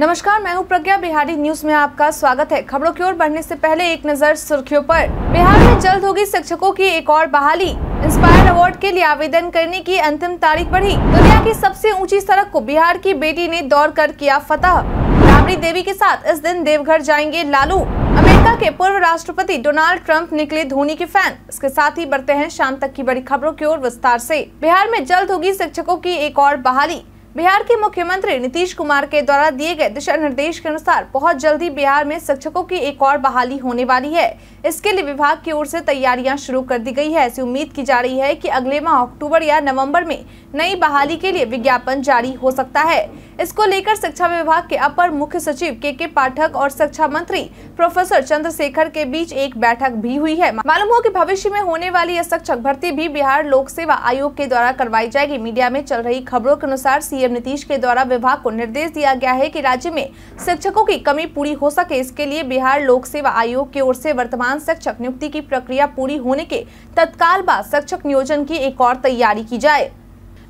नमस्कार मैं हूं प्रज्ञा बिहारी न्यूज में आपका स्वागत है खबरों की ओर बढ़ने से पहले एक नजर सुर्खियों पर बिहार में जल्द होगी शिक्षकों की एक और बहाली इंस्पायर अवार्ड के लिए आवेदन करने की अंतिम तारीख बढ़ी दुनिया की सबसे ऊंची सड़क को बिहार की बेटी ने दौड़ कर किया फतह राबड़ी देवी के साथ इस दिन देवघर जाएंगे लालू अमेरिका के पूर्व राष्ट्रपति डोनाल्ड ट्रंप निकले धोनी के फैन इसके साथ ही बढ़ते हैं शाम तक की बड़ी खबरों की ओर विस्तार से बिहार में जल्द होगी शिक्षकों की एक और बहाली बिहार के मुख्यमंत्री नीतीश कुमार के द्वारा दिए गए दिशा निर्देश के अनुसार बहुत जल्दी बिहार में शिक्षकों की एक और बहाली होने वाली है इसके लिए विभाग की ओर से तैयारियां शुरू कर दी गई है ऐसी उम्मीद की जा रही है कि अगले माह अक्टूबर या नवंबर में नई बहाली के लिए विज्ञापन जारी हो सकता है इसको लेकर शिक्षा विभाग के अपर मुख्य सचिव के के पाठक और शिक्षा मंत्री प्रोफेसर चंद्रशेखर के बीच एक बैठक भी हुई है मालूम हो कि भविष्य में होने वाली यह शिक्षक भर्ती भी बिहार लोक सेवा आयोग के द्वारा करवाई जाएगी मीडिया में चल रही खबरों के अनुसार सीएम नीतीश के द्वारा विभाग को निर्देश दिया गया है कि राज्य में शिक्षकों की कमी पूरी हो सके इसके लिए बिहार लोक सेवा आयोग की ओर से वर्तमान शिक्षक नियुक्ति की प्रक्रिया पूरी होने के तत्काल बाद शिक्षक नियोजन की एक और तैयारी की जाए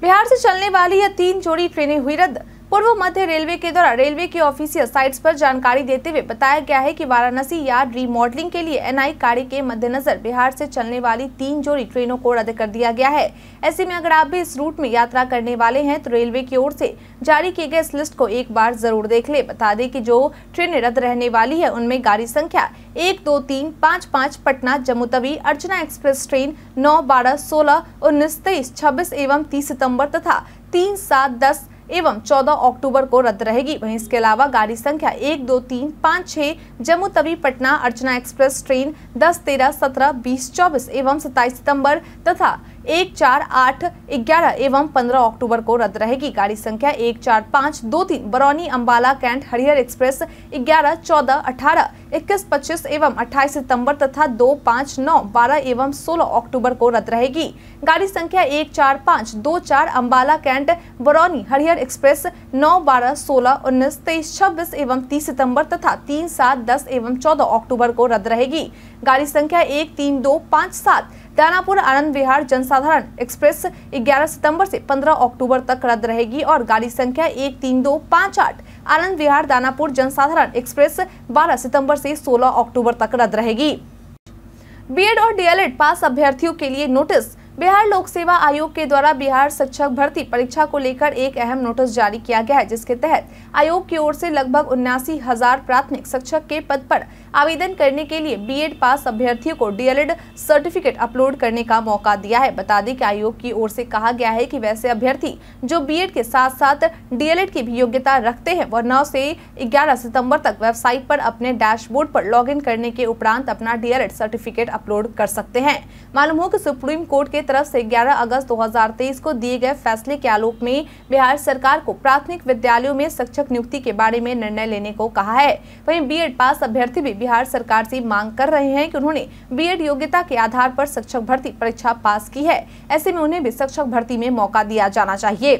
बिहार से चलने वाली यह तीन जोड़ी ट्रेनें हुई रद्द पूर्व मध्य रेलवे के द्वारा रेलवे की ऑफिसियल साइट्स पर जानकारी देते हुए बताया गया है कि वाराणसी यार्ड रिमॉडलिंग के लिए एनआई कार्य के मद्देनजर बिहार से चलने वाली तीन जोड़ी ट्रेनों को रद्द कर दिया गया है ऐसे में अगर आप भी इस रूट में यात्रा करने वाले हैं तो रेलवे की ओर से जारी किए गए इस लिस्ट को एक बार जरूर देख ले बता दें की जो ट्रेनें रद्द रहने वाली है उनमें गाड़ी संख्या एक दो तीन पाँच पाँच पटना जम्मू तवी अर्चना एक्सप्रेस ट्रेन नौ बारह सोलह उन्नीस तेईस छब्बीस एवं तीस सितम्बर तथा तीन सात दस एवं 14 अक्टूबर को रद्द रहेगी वहीं इसके अलावा गाड़ी संख्या एक दो तीन पाँच छः जम्मू तवी पटना अर्चना एक्सप्रेस ट्रेन दस तेरह सत्रह बीस चौबीस एवं 27 सितम्बर तथा एक चार आठ ग्यारह एवं पंद्रह अक्टूबर को रद्द रहेगी गाड़ी संख्या एक चार पाँच दो तीन बरौनी अम्बाला कैंट हरिहर एक्सप्रेस ग्यारह चौदह अठारह इक्कीस पच्चीस एवं अट्ठाईस सितंबर तथा दो पाँच नौ बारह एवं सोलह अक्टूबर को रद्द रहेगी गाड़ी संख्या एक चार पाँच दो चार अम्बाला कैंट बरौनी हरिहर एक्सप्रेस नौ बारह सोलह उन्नीस तेईस छब्बीस एवं तीस सितंबर तथा तीन सात दस एवं चौदह अक्टूबर को रद्द रहेगी गाड़ी संख्या एक तीन दो पाँच सात दानापुर आनंद विहार जनसाधारण एक्सप्रेस 11 सितंबर से 15 अक्टूबर तक रद्द रहेगी और गाड़ी संख्या एक तीन दो पाँच आठ आनंद विहार दानापुर जनसाधारण एक्सप्रेस 12 सितंबर से 16 अक्टूबर तक रद्द रहेगी बीएड और डीएलएड पास अभ्यर्थियों के लिए नोटिस बिहार लोक सेवा आयोग के द्वारा बिहार शिक्षक भर्ती परीक्षा को लेकर एक अहम नोटिस जारी किया गया है जिसके तहत आयोग की ओर से लगभग उन्यासी हजार प्राथमिक शिक्षक के पद पर आवेदन करने के लिए बीएड पास अभ्यर्थियों को डीएलएड सर्टिफिकेट अपलोड करने का मौका दिया है बता दें कि आयोग की ओर से कहा गया है कि वैसे अभ्यर्थी जो बीएड के साथ साथ डीएलएड की भी योग्यता रखते हैं वह नौ से ग्यारह सितम्बर तक वेबसाइट पर अपने डैशबोर्ड पर लॉग करने के उपरांत अपना डीएलएड सर्टिफिकेट अपलोड कर सकते हैं मालूम हो की सुप्रीम कोर्ट के तरफ ऐसी ग्यारह अगस्त दो को दिए गए फैसले के आलोक में बिहार सरकार को प्राथमिक विद्यालयों में शिक्षक नियुक्ति के बारे में निर्णय लेने को कहा है वहीं बीएड पास अभ्यर्थी भी बिहार सरकार से मांग कर रहे हैं कि उन्होंने बीएड योग्यता के आधार पर शिक्षक भर्ती परीक्षा पास की है ऐसे में उन्हें भी शिक्षक भर्ती में मौका दिया जाना चाहिए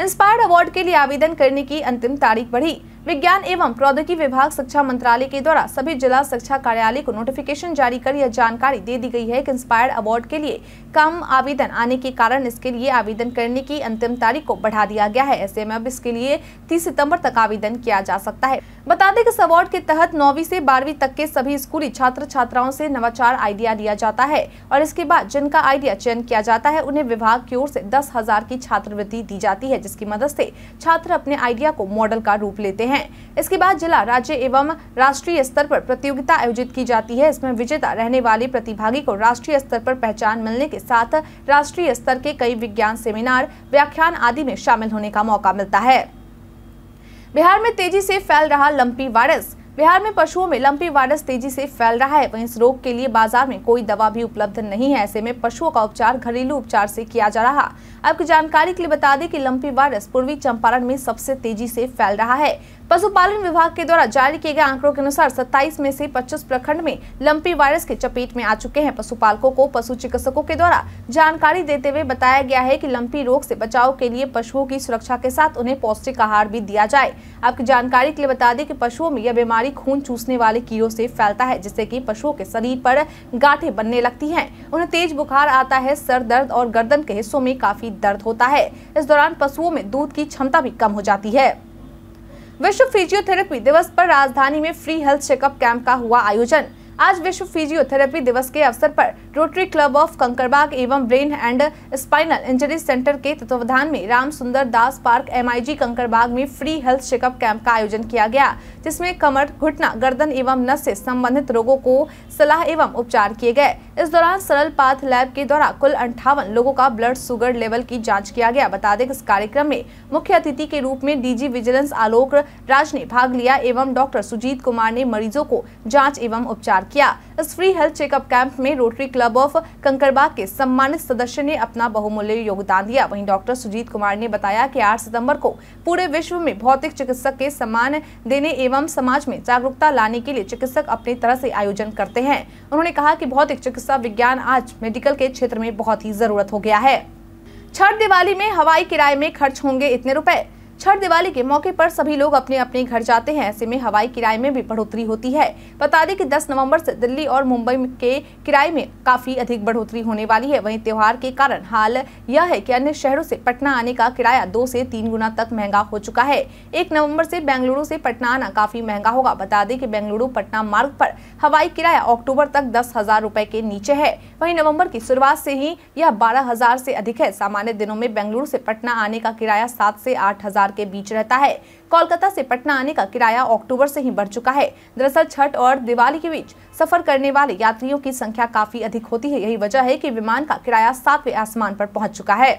इंस्पायर्ड अवार्ड के लिए आवेदन करने की अंतिम तारीख बढ़ी विज्ञान एवं प्रौद्योगिकी विभाग शिक्षा मंत्रालय के द्वारा सभी जिला शिक्षा कार्यालय को नोटिफिकेशन जारी कर यह जानकारी दे दी गई है कि इंस्पायर्ड अवार्ड के लिए कम आवेदन आने के कारण इसके लिए आवेदन करने की अंतिम तारीख को बढ़ा दिया गया है ऐसे में अब इसके लिए तीस सितम्बर तक आवेदन किया जा सकता है बता दें कि इस अवार्ड के तहत नौवीं से बारहवीं तक के सभी स्कूली छात्र छात्राओं से नवाचार आइडिया लिया जाता है और इसके बाद जिनका आइडिया चयन किया जाता है उन्हें विभाग की ओर से दस हजार की छात्रवृत्ति दी जाती है जिसकी मदद से छात्र अपने आइडिया को मॉडल का रूप लेते हैं हैं इसके बाद जिला राज्य एवं राष्ट्रीय स्तर पर प्रतियोगिता आयोजित की जाती है इसमें विजेता रहने वाले प्रतिभागी को राष्ट्रीय स्तर पर पहचान मिलने के साथ राष्ट्रीय स्तर के कई विज्ञान सेमिनार व्याख्यान आदि में शामिल होने का मौका मिलता है बिहार में तेजी से फैल रहा लंपी वायरस बिहार में पशुओं में लंपी वायरस तेजी से फैल रहा है वहीं इस रोग के लिए बाजार में कोई दवा भी उपलब्ध नहीं है ऐसे में पशुओं का उपचार घरेलू उपचार से किया जा रहा आपकी जानकारी के लिए बता दें कि लंपी वायरस पूर्वी चंपारण में सबसे तेजी से फैल रहा है पशुपालन विभाग के द्वारा जारी किए गए आंकड़ों के अनुसार 27 में से 25 प्रखंड में लंपी वायरस के चपेट में आ चुके हैं पशुपालकों को पशु चिकित्सकों के द्वारा जानकारी देते हुए बताया गया है कि लंपी रोग से बचाव के लिए पशुओं की सुरक्षा के साथ उन्हें पौष्टिक आहार भी दिया जाए आपकी जानकारी के लिए बता दें की पशुओं में यह बीमारी खून चूसने वाले कीड़ों से फैलता है जिससे की पशुओं के शरीर पर गांठे बनने लगती है उन्हें तेज बुखार आता है सर दर्द और गर्दन के हिस्सों में काफी दर्द होता है इस दौरान पशुओं में दूध की क्षमता भी कम हो जाती है विश्व फिजियोथेरेपी दिवस पर राजधानी में फ्री हेल्थ चेकअप कैंप का हुआ आयोजन आज विश्व फिजियोथेरेपी दिवस के अवसर पर रोटरी क्लब ऑफ कंकरबाग एवं brain and spinal injury centre के तत्वावधान में राम सुंदर दास पार्क एमआईजी कंकरबाग में फ्री हेल्थ चेकअप कैंप का आयोजन किया गया जिसमें कमर घुटना गर्दन एवं नस से संबंधित रोगों को सलाह एवं उपचार किए गए इस दौरान सरल पाथ लैब के द्वारा कुल अंठावन लोगों का ब्लड शुगर लेवल की जाँच किया गया बता दें इस कार्यक्रम में मुख्य अतिथि के रूप में डीजी विजिलेंस आलोक राज ने भाग लिया एवं डॉक्टर सुजीत कुमार ने मरीजों को जाँच एवं उपचार प्रचार किया इस फ्री हेल्थ चेकअप कैंप में रोटरी क्लब ऑफ कंकरबाग के सम्मानित सदस्य ने अपना बहुमूल्य योगदान दिया वहीं डॉक्टर सुजीत कुमार ने बताया कि 8 सितंबर को पूरे विश्व में भौतिक चिकित्सक के सम्मान देने एवं समाज में जागरूकता लाने के लिए चिकित्सक अपनी तरह से आयोजन करते हैं उन्होंने कहा की भौतिक चिकित्सा विज्ञान आज मेडिकल के क्षेत्र में बहुत ही जरूरत हो गया है छठ दिवाली में हवाई किराए में खर्च होंगे इतने रुपए छठ दिवाली के मौके पर सभी लोग अपने अपने घर जाते हैं ऐसे में हवाई किराए में भी बढ़ोतरी होती है बता दें कि 10 नवंबर से दिल्ली और मुंबई के किराए में काफी अधिक बढ़ोतरी होने वाली है वहीं त्यौहार के कारण हाल यह है कि अन्य शहरों से पटना आने का किराया दो से तीन गुना तक महंगा हो चुका है एक नवम्बर से बेंगलुरु से पटना आना काफी महंगा होगा बता दें की बेंगलुरु पटना मार्ग पर हवाई किराया अक्टूबर तक दस हजार रूपए के नीचे है वही नवम्बर की शुरुआत से ही यह बारह हजार अधिक है सामान्य दिनों में बेंगलुरु से पटना आने का किराया सात से आठ हजार हजार के बीच रहता है कोलकाता से पटना आने का किराया अक्टूबर से ही बढ़ चुका है दरअसल छठ और दिवाली के बीच सफर करने वाले यात्रियों की संख्या काफी अधिक होती है यही वजह है की विमान का किराया सातवें आसमान पर पहुँच चुका है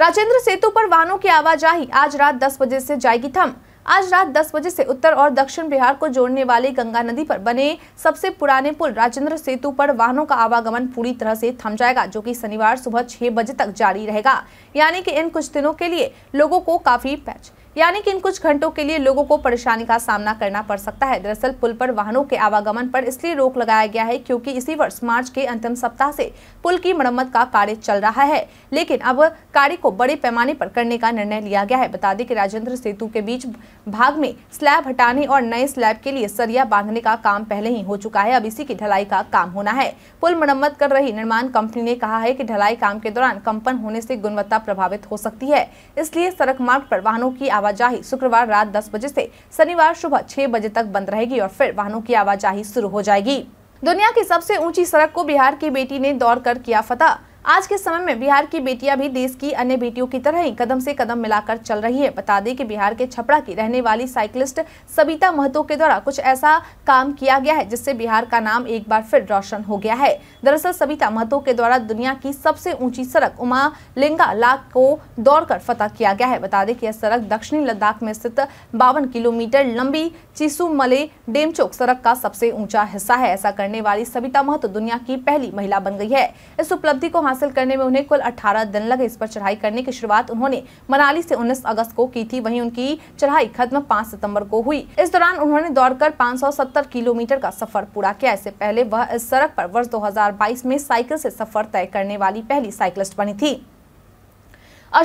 राजेंद्र सेतु पर वाहनों की आवाजाही आज रात 10 बजे से जाएगी थम आज रात 10 बजे से उत्तर और दक्षिण बिहार को जोड़ने वाले गंगा नदी पर बने सबसे पुराने पुल राजेंद्र सेतु पर वाहनों का आवागमन पूरी तरह से थम जाएगा जो कि शनिवार सुबह छह बजे तक जारी रहेगा यानी कि इन कुछ दिनों के लिए लोगों को काफी पैच यानी कि इन कुछ घंटों के लिए लोगों को परेशानी का सामना करना पड़ सकता है दरअसल पुल पर वाहनों के आवागमन पर इसलिए रोक लगाया गया है क्योंकि इसी वर्ष मार्च के अंतिम सप्ताह से पुल की मरम्मत का कार्य चल रहा है लेकिन अब कार्य को बड़े पैमाने पर करने का निर्णय लिया गया है बता दें कि राजेंद्र सेतु के बीच भाग में स्लैब हटाने और नए स्लैब के लिए सरिया बांधने का काम पहले ही हो चुका है अब इसी की ढलाई का काम होना है पुल मरम्मत कर रही निर्माण कंपनी ने कहा है की ढलाई काम के दौरान कंपन होने से गुणवत्ता प्रभावित हो सकती है इसलिए सड़क मार्ग पर वाहनों की आवाजाही शुक्रवार रात दस बजे से शनिवार सुबह छह बजे तक बंद रहेगी और फिर वाहनों की आवाजाही शुरू हो जाएगी दुनिया की सबसे ऊंची सड़क को बिहार की बेटी ने दौड़ कर किया फतह आज के समय में बिहार की बेटियां भी देश की अन्य बेटियों की तरह ही कदम से कदम मिलाकर चल रही है बता दें कि बिहार के छपड़ा की रहने वाली साइकिलिस्ट सबिता महतो के द्वारा कुछ ऐसा काम किया गया है जिससे बिहार का नाम एक बार फिर रोशन हो गया है दरअसल सबिता महतो के द्वारा दुनिया की सबसे ऊंची सड़क उमा लिंगा लाख को दौड़कर फतेह किया गया है बता दें कि यह सड़क दक्षिणी लद्दाख में स्थित बावन किलोमीटर लंबी चीसू मले डेमचौक सड़क का सबसे ऊंचा हिस्सा है ऐसा करने वाली सबिता महतो दुनिया की पहली महिला बन गई है इस उपलब्धि को हासिल करने में उन्हें कुल 18 दिन लगे इस पर चढ़ाई करने की शुरुआत उन्होंने मनाली से 19 अगस्त को की थी वहीं उनकी चढ़ाई खत्म 5 सितंबर को हुई इस दौरान उन्होंने दौड़कर 570 किलोमीटर का सफर पूरा किया इससे पहले वह इस सड़क आरोप वर्ष दो में साइकिल ऐसी सफर तय करने वाली पहली साइकिलिस्ट बनी थी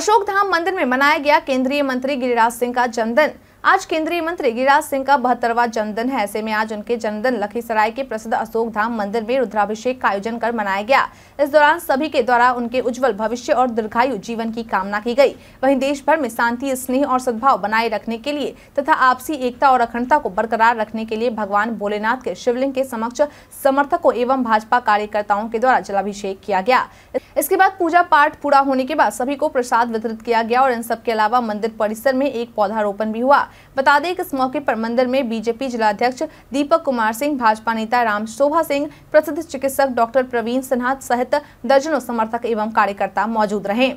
अशोक धाम मंदिर में मनाया गया केंद्रीय मंत्री गिरिराज सिंह का जन्मदिन आज केंद्रीय मंत्री गिरिराज सिंह का बहत्तरवा जन्मदिन है ऐसे में आज उनके जन्मदिन लखीसराय के प्रसिद्ध अशोक धाम मंदिर में रुद्राभिषेक का आयोजन कर मनाया गया इस दौरान सभी के द्वारा उनके उज्जवल भविष्य और दीर्घायु जीवन की कामना की गई वहीं देश भर में शांति स्नेह और सद्भाव बनाए रखने के लिए तथा आपसी एकता और अखंडता को बरकरार रखने के लिए भगवान भोलेनाथ के शिवलिंग के समक्ष समर्थकों एवं भाजपा कार्यकर्ताओं के द्वारा जलाभिषेक किया गया इसके बाद पूजा पाठ पूरा होने के बाद सभी को प्रसाद वितरित किया गया और इन सबके अलावा मंदिर परिसर में एक पौधारोपण भी हुआ बता दें कि इस मौके पर मंदिर में बीजेपी जिलाध्यक्ष दीपक कुमार सिंह भाजपा नेता राम शोभा सिंह प्रसिद्ध चिकित्सक डॉक्टर प्रवीण सिन्हा सहित दर्जनों समर्थक एवं कार्यकर्ता मौजूद रहे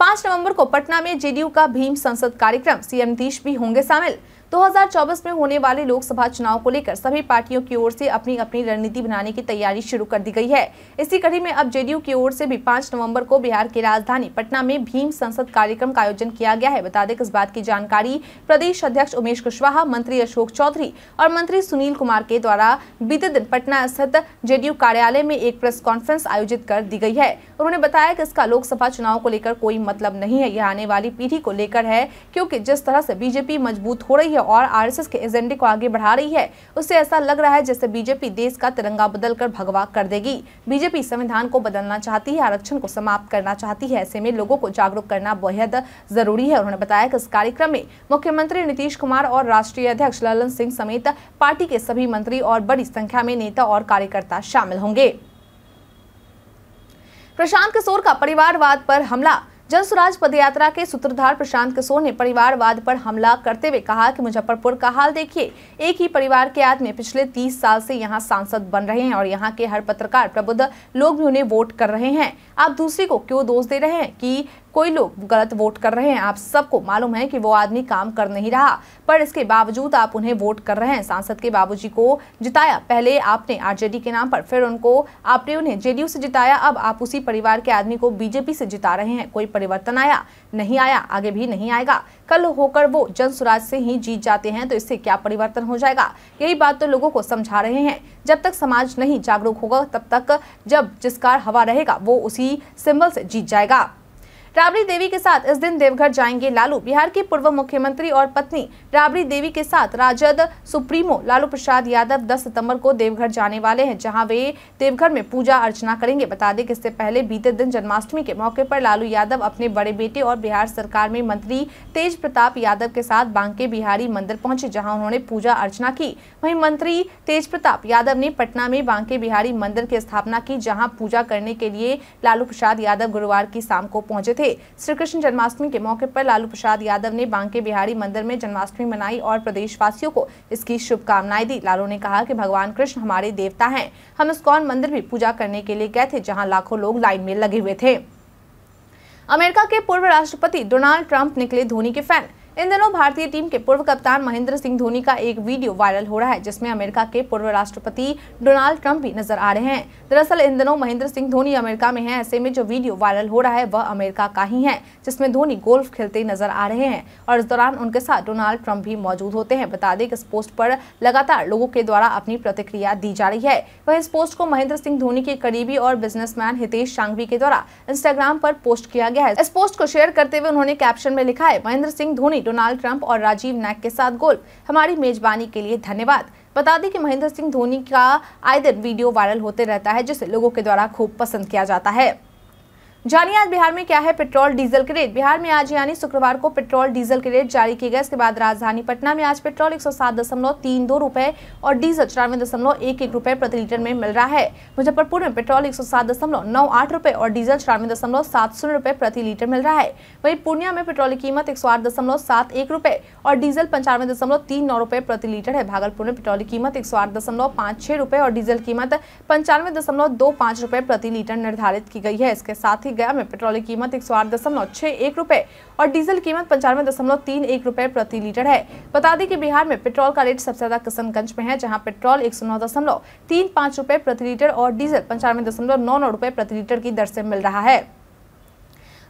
पांच नवम्बर को पटना में जेडीयू का भीम संसद कार्यक्रम सीएम नीतीश भी होंगे शामिल 2024 में होने वाले लोकसभा चुनाव को लेकर सभी पार्टियों की ओर से अपनी अपनी रणनीति बनाने की तैयारी शुरू कर दी गई है इसी कड़ी में अब जेडीयू की ओर से भी 5 नवंबर को बिहार की राजधानी पटना में भीम संसद कार्यक्रम का आयोजन किया गया है बता दें इस बात की जानकारी प्रदेश अध्यक्ष उमेश कुशवाहा मंत्री अशोक चौधरी और मंत्री सुनील कुमार के द्वारा बीते दिन पटना स्थित जेडीयू कार्यालय में एक प्रेस कॉन्फ्रेंस आयोजित कर दी गई है उन्होंने बताया कि इसका लोकसभा चुनाव को लेकर कोई मतलब नहीं है यह आने वाली पीढ़ी को लेकर है क्योंकि जिस तरह से बीजेपी मजबूत हो रही है है और आरएसएस के एजेंडे को आगे बढ़ा रही है उससे ऐसा लग रहा है जैसे बीजेपी देश का तिरंगा बदलकर भगवा कर देगी बीजेपी संविधान को बदलना चाहती है आरक्षण को समाप्त करना चाहती है ऐसे में लोगों को जागरूक करना बेहद जरूरी है उन्होंने बताया की इस कार्यक्रम में मुख्यमंत्री नीतीश कुमार और राष्ट्रीय अध्यक्ष ललन सिंह समेत पार्टी के सभी मंत्री और बड़ी संख्या में नेता और कार्यकर्ता शामिल होंगे प्रशांत किशोर का परिवारवाद पर हमला जन स्वराज पदयात्रा के सूत्रधार प्रशांत किशोर ने परिवारवाद पर हमला करते हुए कहा कि मुजफ्फरपुर का हाल देखिए एक ही परिवार के आदमी पिछले तीस साल से यहाँ सांसद बन रहे हैं और यहाँ के हर पत्रकार प्रबुद्ध लोग भी उन्हें वोट कर रहे हैं आप दूसरे को क्यों दोष दे रहे हैं कि कोई लोग गलत वोट कर रहे हैं आप सबको मालूम है कि वो आदमी काम कर नहीं रहा पर इसके बावजूद आप उन्हें वोट कर रहे हैं सांसद के बाबूजी को जिताया पहले आपने आरजेडी के नाम पर फिर उनको आपने उन्हें जेडीयू से जिताया अब आप उसी परिवार के आदमी को बीजेपी से जिता रहे हैं कोई परिवर्तन आया नहीं आया आगे भी नहीं आएगा कल होकर वो जन स्वराज से ही जीत जाते हैं तो इससे क्या परिवर्तन हो जाएगा यही बात तो लोगों को समझा रहे हैं जब तक समाज नहीं जागरूक होगा तब तक जब जिसका हवा रहेगा वो उसी सिंबल से जीत जाएगा राबड़ी देवी के साथ इस दिन देवघर जाएंगे लालू बिहार के पूर्व मुख्यमंत्री और पत्नी राबड़ी देवी के साथ राजद सुप्रीमो लालू प्रसाद यादव 10 सितंबर को देवघर जाने वाले हैं जहां वे देवघर में पूजा अर्चना करेंगे बता दें कि इससे पहले बीते दिन जन्माष्टमी के मौके पर लालू यादव अपने बड़े बेटे और बिहार सरकार में मंत्री तेज प्रताप यादव के साथ बांके बिहारी मंदिर पहुंचे जहाँ उन्होंने पूजा अर्चना की वही मंत्री तेज प्रताप यादव ने पटना में बांके बिहारी मंदिर की स्थापना की जहाँ पूजा करने के लिए लालू प्रसाद यादव गुरुवार की शाम को पहुंचे थे हुए श्री कृष्ण जन्माष्टमी के मौके पर लालू प्रसाद यादव ने बांके बिहारी मंदिर में जन्माष्टमी मनाई और प्रदेशवासियों को इसकी शुभकामनाएं दी लालू ने कहा कि भगवान कृष्ण हमारे देवता हैं हम कौन मंदिर भी पूजा करने के लिए गए थे जहाँ लाखों लोग लाइन में लगे हुए थे अमेरिका के पूर्व राष्ट्रपति डोनाल्ड ट्रंप निकले धोनी के फैन इन दिनों भारतीय टीम के पूर्व कप्तान महेंद्र सिंह धोनी का एक वीडियो वायरल हो रहा है जिसमें अमेरिका के पूर्व राष्ट्रपति डोनाल्ड ट्रंप भी नजर आ रहे हैं दरअसल इन दिनों महेंद्र सिंह धोनी अमेरिका में है ऐसे में जो वीडियो वायरल हो रहा है वह अमेरिका का ही है जिसमें धोनी गोल्फ खेलते नजर आ रहे हैं और इस दौरान उनके साथ डोनाल्ड ट्रंप भी मौजूद होते हैं बता दें कि इस पोस्ट पर लगातार लोगों के द्वारा अपनी प्रतिक्रिया दी जा रही है वह इस पोस्ट को महेंद्र सिंह धोनी के करीबी और बिजनेसमैन हितेश सांघवी के द्वारा इंस्टाग्राम पर पोस्ट किया गया है इस पोस्ट को शेयर करते हुए उन्होंने कैप्शन में लिखा है महेंद्र सिंह धोनी डोनाल्ड ट्रंप और राजीव नायक के साथ गोल्फ हमारी मेजबानी के लिए धन्यवाद बता दें कि महेंद्र सिंह धोनी का आए दिन वीडियो वायरल होते रहता है जिसे लोगों के द्वारा खूब पसंद किया जाता है जानिए आज बिहार में क्या है पेट्रोल डीजल के रेट बिहार में आज यानी शुक्रवार को पेट्रोल डीजल के रेट जारी किए गए इसके बाद राजधानी पटना में आज पेट्रोल एक सौ सात दशमलव तीन दो रुपए और डीजल चौरानवे दशमलव एक एक रुपए प्रति लीटर में मिल रहा है मुजफ्फरपुर में पेट्रोल एक सौ सात दशमलव नौ आठ रुपए और डीजल चौरानवे दशमलव सात शून्य रुपए प्रति लीटर मिल रहा है वही पूर्णिया में पेट्रोल की कीमत एक सौ आठ दशमलव सात एक रुपए और डीजल पंचानवे दशमलव तीन नौ रुपए प्रति लीटर है भागलपुर में पेट्रोल की कीमत एक सौ आठ दशमलव छह रुपए और डीजल कीमत पंचानवे दशमलव दो रुपए प्रति लीटर निर्धारित की गई है इसके साथ ही गया में पेट्रोल की कीमत एक सौ आठ दशमलव छह एक रुपए और डीजल कीमत पंचानवे दशमलव तीन एक रुपए प्रति लीटर है बता दें कि बिहार में पेट्रोल का रेट सबसे ज्यादा किशनगंज में है जहां पेट्रोल एक सौ नौ दशमलव तीन पाँच रुपए प्रति लीटर और डीजल पंचानवे दशमलव नौ नौ रुपए प्रति लीटर की दर से मिल रहा है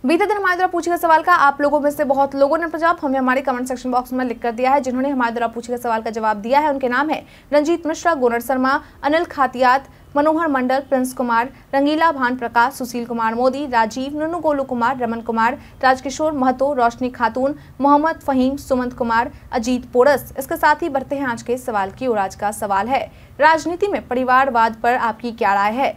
बीते दिन हमारे द्वारा पूछे गए सवाल का आप लोगों में से बहुत लोगों ने जवाब हमें हमारे कमेंट सेक्शन बॉक्स में लिख कर दिया है जिन्होंने हमारे द्वारा पूछे गए सवाल का जवाब दिया है उनके नाम है रंजीत मिश्रा गोनर शर्मा अनिल खातियात मनोहर मंडल प्रिंस कुमार रंगीला भान प्रकाश सुशील कुमार मोदी राजीव नुनू गोलू कुमार रमन कुमार राजकिशोर महतो रोशनी खातून मोहम्मद फहीम सुमंत कुमार अजीत पोरस इसके साथ ही बढ़ते हैं आज के सवाल की और आज का सवाल है राजनीति में परिवारवाद पर आपकी क्या राय है